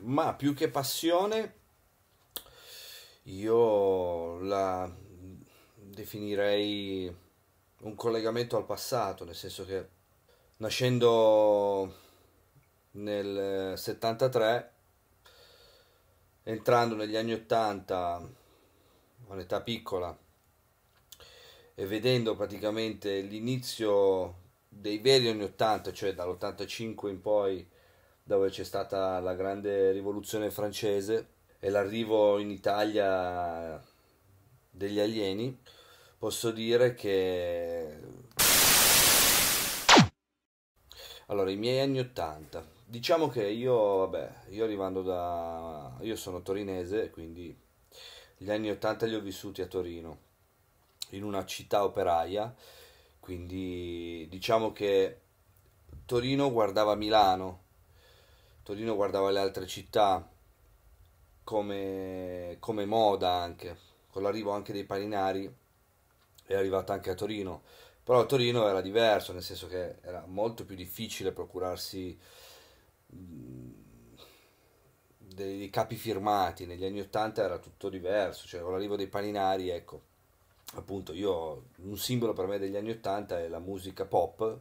ma più che passione io la definirei un collegamento al passato, nel senso che nascendo nel 73, entrando negli anni 80, un'età piccola, e vedendo praticamente l'inizio dei veri anni 80, cioè dall'85 in poi, dove c'è stata la grande rivoluzione francese e l'arrivo in Italia degli alieni, posso dire che... Allora, i miei anni 80. Diciamo che io, vabbè, io arrivando da... Io sono torinese, quindi gli anni 80 li ho vissuti a Torino, in una città operaia, quindi diciamo che Torino guardava Milano, Torino guardava le altre città come, come moda anche, con l'arrivo anche dei paninari è arrivata anche a Torino, però a Torino era diverso, nel senso che era molto più difficile procurarsi mm, dei capi firmati, negli anni 80 era tutto diverso, cioè con l'arrivo dei paninari, ecco, appunto io, un simbolo per me degli anni 80 è la musica pop,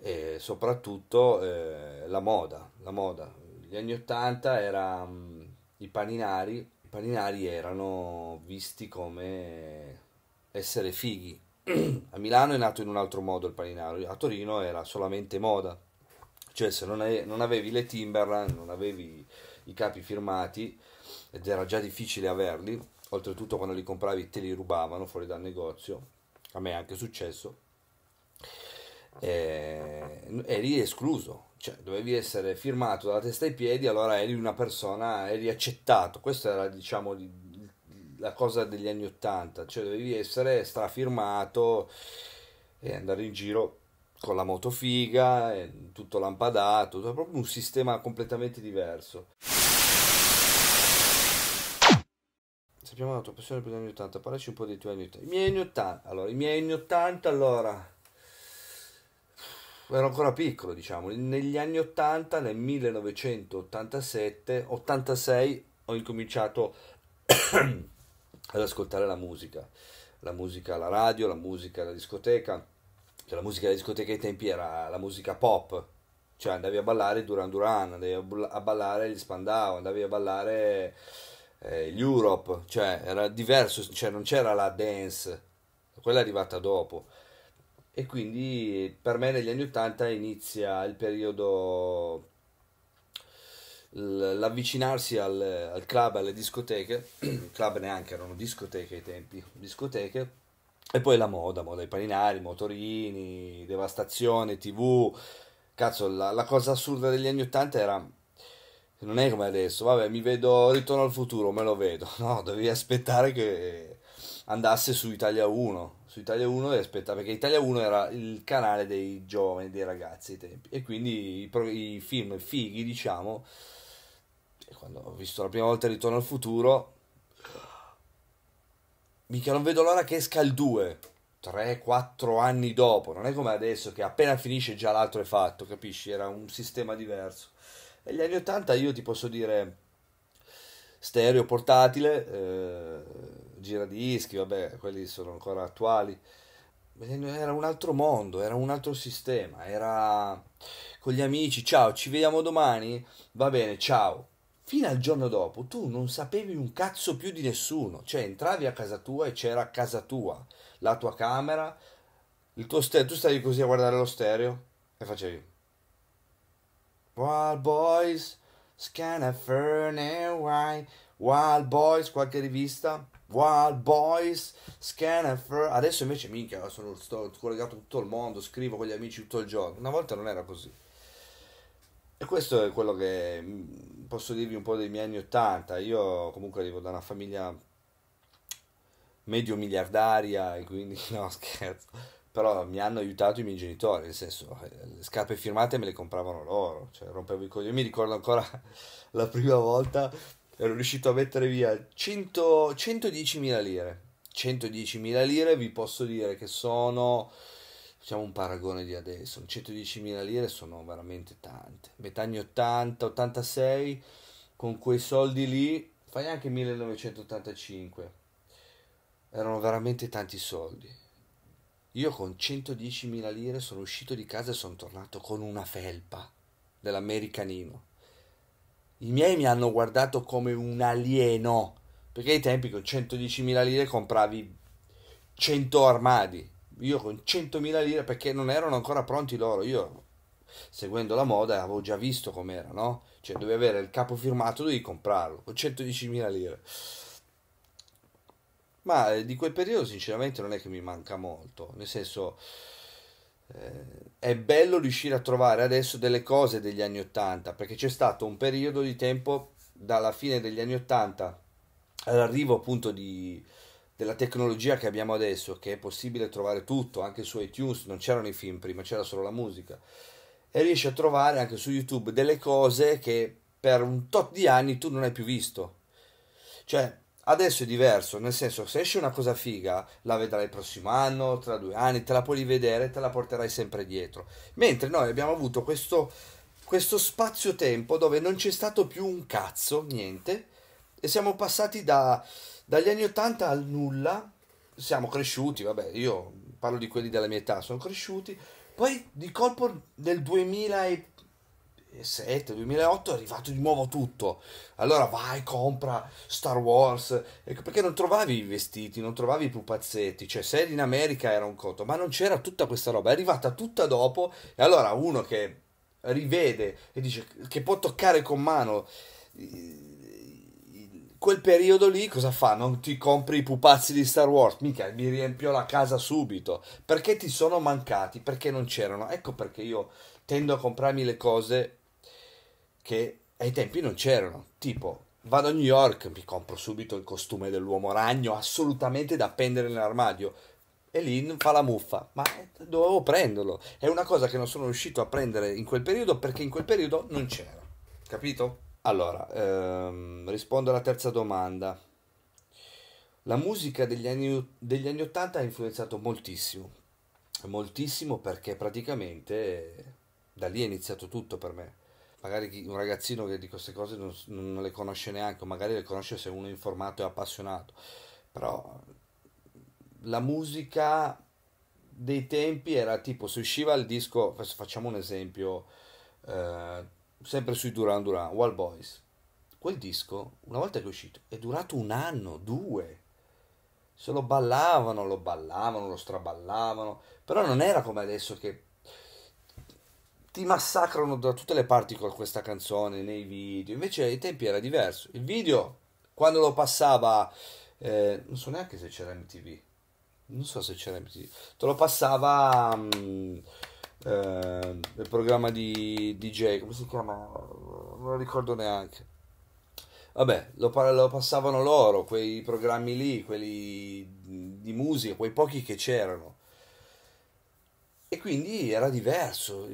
e soprattutto eh, la moda, la moda. Gli anni 80 era mh, mm, i paninari, i paninari erano visti come essere fighi. A Milano è nato in un altro modo il paninario, a Torino era solamente moda. Cioè se non, è, non avevi le Timberland, non avevi i capi firmati ed era già difficile averli, oltretutto quando li compravi te li rubavano fuori dal negozio. A me è anche successo eh, eri escluso, cioè dovevi essere firmato dalla testa ai piedi, allora eri una persona, eri accettato, questa era diciamo la cosa degli anni Ottanta, cioè dovevi essere strafirmato e andare in giro con la moto figa, tutto lampadato, proprio un sistema completamente diverso. Sappiamo la tua passione per gli anni 80, parlaci un po' dei tuoi anni 80. I miei anni 80, allora, i miei anni 80, allora ero ancora piccolo, diciamo, negli anni 80, nel 1987, 86 ho incominciato ad ascoltare la musica, la musica alla radio, la musica alla discoteca, cioè, la musica alla discoteca ai tempi era la musica pop, cioè andavi a ballare Duran Duran, andavi a ballare gli Spandau, andavi a ballare eh, gli Europe, cioè era diverso, cioè non c'era la dance, quella è arrivata dopo e quindi per me negli anni 80 inizia il periodo l'avvicinarsi al, al, club, alle discoteche, club neanche erano discoteche ai tempi, discoteche, e poi la moda, moda i paninari, motorini, devastazione, tv, cazzo la, la cosa assurda degli anni 80 era non è come adesso, vabbè mi vedo, ritorno al futuro, me lo vedo, no, dovevi aspettare che andasse su Italia 1, su Italia 1 e aspetta, perché Italia 1 era il canale dei giovani, dei ragazzi ai tempi, e quindi i, pro, i film fighi, diciamo, quando ho visto la prima volta Ritorno al futuro, mica non vedo l'ora che esca il 2, 3-4 anni dopo, non è come adesso che appena finisce già l'altro è fatto, capisci? Era un sistema diverso. E gli anni 80 io ti posso dire stereo portatile, eh, giradischi, vabbè, quelli sono ancora attuali. Era un altro mondo, era un altro sistema, era con gli amici, ciao, ci vediamo domani, va bene, ciao. Fino al giorno dopo tu non sapevi un cazzo più di nessuno, cioè entravi a casa tua e c'era casa tua, la tua camera, il tuo stereo, tu stavi così a guardare lo stereo e facevi... Wild Boys, Scanner Why, Wild Boys, qualche rivista Wild Boys, Scanner. Adesso invece minchia, sono, sto collegato tutto il mondo, scrivo con gli amici tutto il giorno. Una volta non era così. E questo è quello che mm, posso dirvi un po' dei miei anni 80. Io comunque arrivo da una famiglia medio miliardaria e quindi no scherzo. Però mi hanno aiutato i miei genitori, nel senso, eh, le scarpe firmate me le compravano loro, cioè rompevo i coglioni. Mi ricordo ancora la prima volta ero riuscito a mettere via 100, 110.000 lire. 110.000 lire vi posso dire che sono, facciamo un paragone di adesso, 110.000 lire sono veramente tante. Metà anni 80, 86, con quei soldi lì, fai anche 1985. Erano veramente tanti soldi. Io con 110.000 lire sono uscito di casa e sono tornato con una felpa dell'americanino i miei mi hanno guardato come un alieno, perché ai tempi con 110.000 lire compravi 100 armadi. Io con 100.000 lire, perché non erano ancora pronti loro, io seguendo la moda avevo già visto com'era, no? Cioè dovevi avere il capo firmato, dovevi comprarlo con 110.000 lire. Ma eh, di quel periodo sinceramente non è che mi manca molto, nel senso eh, è bello riuscire a trovare adesso delle cose degli anni 80 perché c'è stato un periodo di tempo dalla fine degli anni 80 all'arrivo appunto di, della tecnologia che abbiamo adesso che è possibile trovare tutto anche su iTunes non c'erano i film prima c'era solo la musica e riesci a trovare anche su YouTube delle cose che per un tot di anni tu non hai più visto cioè Adesso è diverso, nel senso se esce una cosa figa la vedrai il prossimo anno, tra due anni, te la puoi rivedere, te la porterai sempre dietro. Mentre noi abbiamo avuto questo, questo spazio-tempo dove non c'è stato più un cazzo, niente, e siamo passati da, dagli anni 80 al nulla, siamo cresciuti, vabbè io parlo di quelli della mia età, sono cresciuti, poi di colpo nel 2000 e 2007, 2008 è arrivato di nuovo tutto. Allora vai, compra Star Wars, ecco, perché non trovavi i vestiti, non trovavi i pupazzetti, cioè se in America era un conto, ma non c'era tutta questa roba, è arrivata tutta dopo e allora uno che rivede e dice che può toccare con mano quel periodo lì cosa fa? Non ti compri i pupazzi di Star Wars, mica mi riempio la casa subito, perché ti sono mancati, perché non c'erano. Ecco perché io tendo a comprarmi le cose che ai tempi non c'erano, tipo vado a New York, mi compro subito il costume dell'uomo ragno, assolutamente da appendere nell'armadio. E lì fa la muffa, ma dovevo prenderlo. È una cosa che non sono riuscito a prendere in quel periodo perché in quel periodo non c'era. Capito? Allora, ehm, rispondo alla terza domanda. La musica degli anni, degli anni 80 ha influenzato moltissimo, moltissimo perché praticamente eh, da lì è iniziato tutto per me magari un ragazzino che di queste cose non, non le conosce neanche, magari le conosce se uno è informato e appassionato, però la musica dei tempi era tipo se usciva il disco, facciamo un esempio, eh, sempre sui Duran Duran, Wall Boys, quel disco una volta che è uscito è durato un anno, due, se lo ballavano, lo ballavano, lo straballavano, però non era come adesso che ti massacrano da tutte le parti con questa canzone, nei video. Invece ai tempi era diverso. Il video, quando lo passava, eh, non so neanche se c'era MTV, non so se c'era MTV, te lo passava um, eh, il programma di DJ, come si chiama? Non lo ricordo neanche. Vabbè, lo, lo passavano loro, quei programmi lì, quelli di musica, quei pochi che c'erano e quindi era diverso.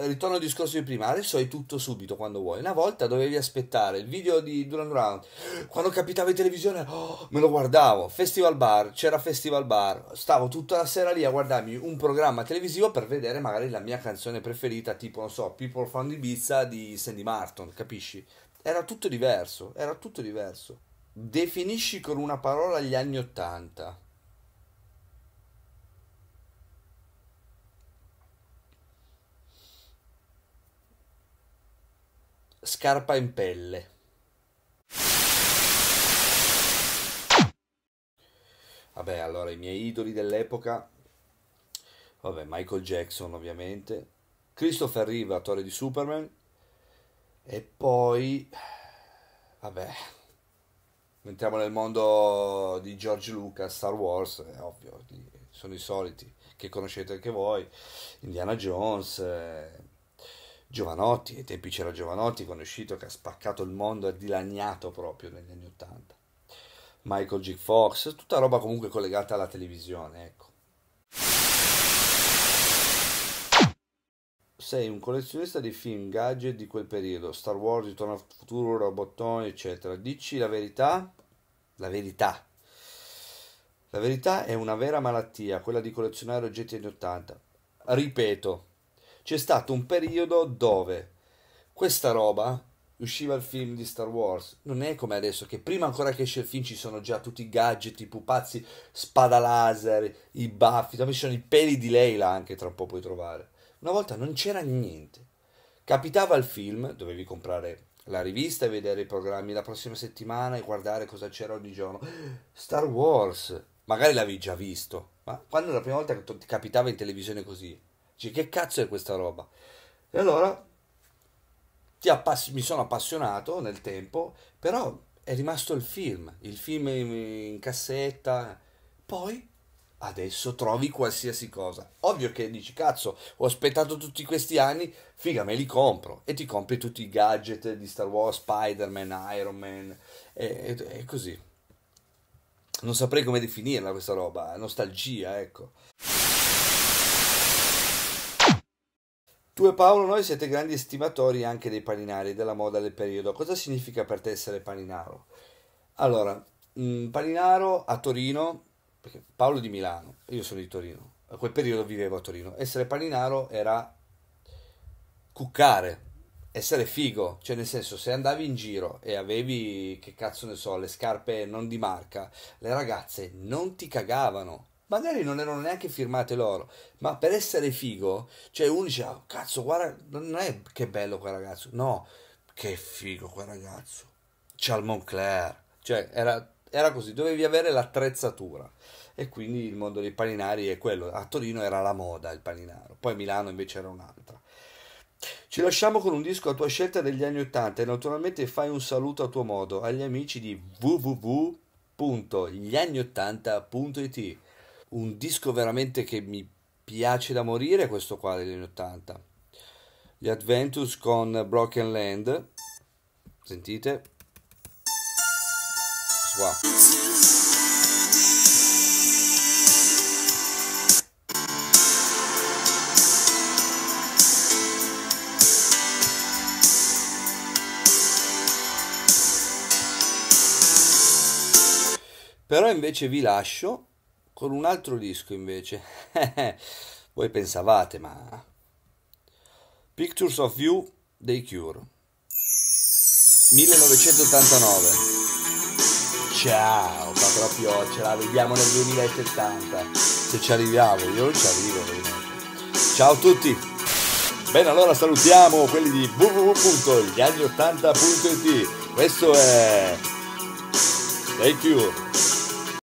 Ritorno al discorso di prima, adesso hai tutto subito quando vuoi. Una volta dovevi aspettare il video di Duran Duran. Quando capitava in televisione, oh, me lo guardavo. Festival Bar, c'era Festival Bar. Stavo tutta la sera lì a guardarmi un programma televisivo per vedere magari la mia canzone preferita, tipo, non so, People from Ibiza di Sandy Martin, capisci? Era tutto diverso, era tutto diverso. Definisci con una parola gli anni Ottanta. Scarpa in pelle. Vabbè, allora i miei idoli dell'epoca, vabbè, Michael Jackson ovviamente, Christopher Reeve, attore di Superman, e poi, vabbè, entriamo nel mondo di George Lucas, Star Wars, è ovvio, sono i soliti che conoscete anche voi, Indiana Jones, eh, Giovanotti, ai tempi c'era Giovanotti quando che ha spaccato il mondo, e dilaniato proprio negli anni Ottanta. Michael G. Fox, tutta roba comunque collegata alla televisione, ecco. Sei un collezionista di film, gadget di quel periodo, Star Wars, Ritorno al futuro, Robottone, eccetera. Dici la verità? La verità. La verità è una vera malattia, quella di collezionare oggetti anni Ottanta. Ripeto, c'è stato un periodo dove questa roba usciva il film di Star Wars. Non è come adesso, che prima ancora che esce il film ci sono già tutti i gadget, i pupazzi, spada laser, i baffi, dove ci sono i peli di Leila anche tra un po' puoi trovare. Una volta non c'era niente. Capitava il film, dovevi comprare la rivista e vedere i programmi la prossima settimana e guardare cosa c'era ogni giorno. Star Wars, magari l'avevi già visto, ma quando la prima volta che ti capitava in televisione così, Dici, che cazzo è questa roba? E allora appass- mi sono appassionato nel tempo, però è rimasto il film, il film in, in cassetta. Poi adesso trovi qualsiasi cosa. Ovvio che dici, cazzo, ho aspettato tutti questi anni, figa, me li compro. E ti compri tutti i gadget di Star Wars, Spider-Man, Iron Man, e, e, e così. Non saprei come definirla questa roba, nostalgia, ecco. Tu e Paolo, noi siete grandi estimatori anche dei paninari, della moda del periodo. Cosa significa per te essere paninaro? Allora, mh, mm, paninaro a Torino, perché Paolo di Milano, io sono di Torino, a quel periodo vivevo a Torino. Essere paninaro era cuccare, essere figo, cioè nel senso se andavi in giro e avevi, che cazzo ne so, le scarpe non di marca, le ragazze non ti cagavano magari non erano neanche firmate loro, ma per essere figo, cioè uno dice, oh, cazzo, guarda, non è che bello quel ragazzo, no, che figo quel ragazzo, c'ha il Moncler, cioè era, era così, dovevi avere l'attrezzatura e quindi il mondo dei paninari è quello, a Torino era la moda il paninaro, poi a Milano invece era un'altra. Ci lasciamo con un disco a tua scelta degli anni Ottanta e naturalmente fai un saluto a tuo modo agli amici di www.glianni80.it un disco veramente che mi piace da morire questo qua degli anni 80 gli Adventures con Broken Land sentite qua però invece vi lascio con un altro disco invece, voi pensavate, ma... Pictures of You dei Cure, 1989. Ciao, proprio, ce la vediamo nel 2070. Se ci arriviamo, io non ci arrivo. Ciao a tutti. Bene, allora salutiamo quelli di www.glianni80.it. Questo è... Dei Cure.